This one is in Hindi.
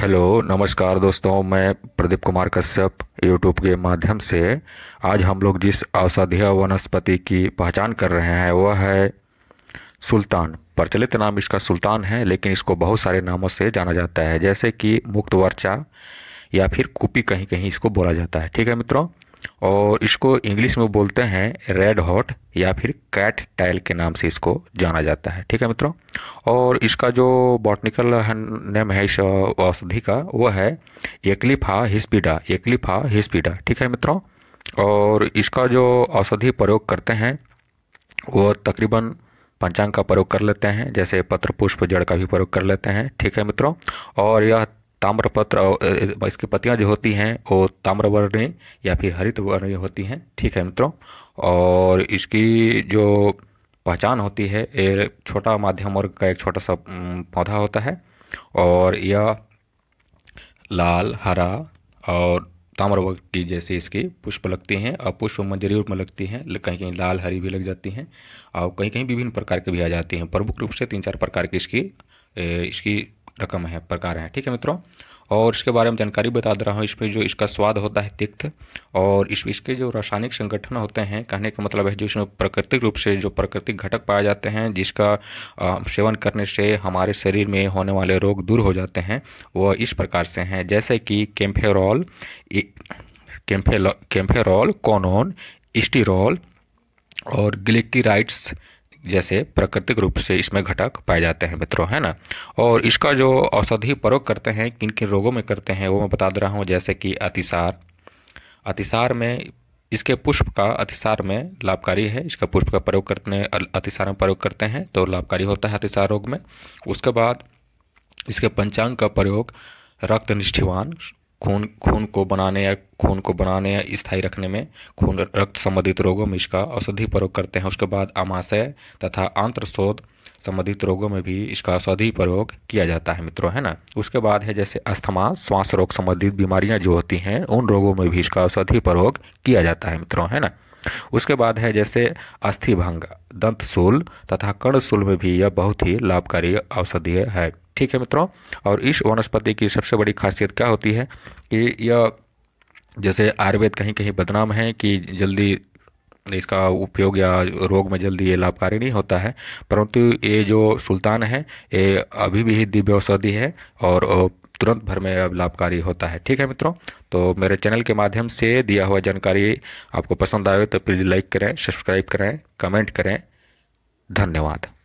हेलो नमस्कार दोस्तों मैं प्रदीप कुमार कश्यप यूट्यूब के माध्यम से आज हम लोग जिस औषधीय वनस्पति की पहचान कर रहे हैं वह है सुल्तान प्रचलित नाम इसका सुल्तान है लेकिन इसको बहुत सारे नामों से जाना जाता है जैसे कि मुक्तवर्चा या फिर कुपी कहीं कहीं इसको बोला जाता है ठीक है मित्रों और इसको इंग्लिश में बोलते हैं रेड हॉट या फिर कैट टाइल के नाम से इसको जाना जाता है ठीक है मित्रों और इसका जो बॉटनिकल नेम है इस औषधि का वो है एकलिफा हिस्पिडा एकलिफा हिस्पिडा ठीक है मित्रों और इसका जो औषधि प्रयोग करते हैं वो तकरीबन पंचांग का प्रयोग कर लेते हैं जैसे पत्र पुष्प जड़ का भी प्रयोग कर लेते हैं ठीक है मित्रों और यह ताम्रपत्र इसकी पत्तियाँ जो होती हैं वो ताम्रवर्णी या फिर हरित वर्णी होती हैं ठीक है मित्रों और इसकी जो पहचान होती है ये छोटा माध्यम वर्ग का एक छोटा सा पौधा होता है और यह लाल हरा और ताम्रवर्ग की जैसे इसकी पुष्प लगती हैं और पुष्प मंजरी रूप में लगती हैं कहीं कहीं लाल हरी भी लग जाती हैं और कहीं कहीं विभिन्न प्रकार के भी आ जाती हैं प्रमुख रूप से तीन चार प्रकार की इसकी इसकी रकम है प्रकार है ठीक है मित्रों और इसके बारे में जानकारी बता दे रहा हूँ इसमें जो इसका स्वाद होता है तिक्त और इस इसके जो रासायनिक संगठन होते हैं कहने का मतलब है जो इसमें प्राकृतिक रूप से जो प्राकृतिक घटक पाए जाते हैं जिसका सेवन करने से हमारे शरीर में होने वाले रोग दूर हो जाते हैं वह इस प्रकार से हैं जैसे कि कैम्फेरॉल कैम्फेरॉल कॉनोन स्टीरोल और ग्लिक्राइड्स जैसे प्राकृतिक रूप से इसमें घटक पाए जाते हैं मित्रों है ना और इसका जो औषधि प्रयोग करते हैं किन किन रोगों में करते हैं वो मैं बता दे रहा हूँ जैसे कि अतिसार अतिसार में इसके पुष्प का अतिसार में लाभकारी है इसका पुष्प का प्रयोग करते हैं अतिसार में प्रयोग करते हैं तो लाभकारी होता है अतिसार रोग में उसके बाद इसके पंचांग का प्रयोग रक्त निष्ठिवान खून खून को बनाने या खून को बनाने या स्थायी रखने में खून रक्त संबंधित रोगों में इसका औषधि प्रयोग करते हैं उसके बाद आमाशय तथा आंत्रशोध संबंधित रोगों में भी इसका औषधि प्रयोग किया जाता है मित्रों है ना उसके बाद है जैसे अस्थमा श्वास रोग संबंधित बीमारियां जो होती हैं उन रोगों में भी इसका औषधि प्रयोग किया जाता है मित्रों है ना उसके बाद है जैसे अस्थिभंग दंतशूल तथा कर्णशूल में भी यह बहुत ही लाभकारी औषधीय है ठीक है मित्रों और इस वनस्पति की सबसे बड़ी खासियत क्या होती है कि यह जैसे आयुर्वेद कहीं कहीं बदनाम है कि जल्दी इसका उपयोग या रोग में जल्दी ये लाभकारी नहीं होता है परंतु ये जो सुल्तान है ये अभी भी दिव्य औषधि है और तुरंत भर में अब लाभकारी होता है ठीक है मित्रों तो मेरे चैनल के माध्यम से दिया हुआ जानकारी आपको पसंद आए तो प्लीज़ लाइक करें सब्सक्राइब करें कमेंट करें धन्यवाद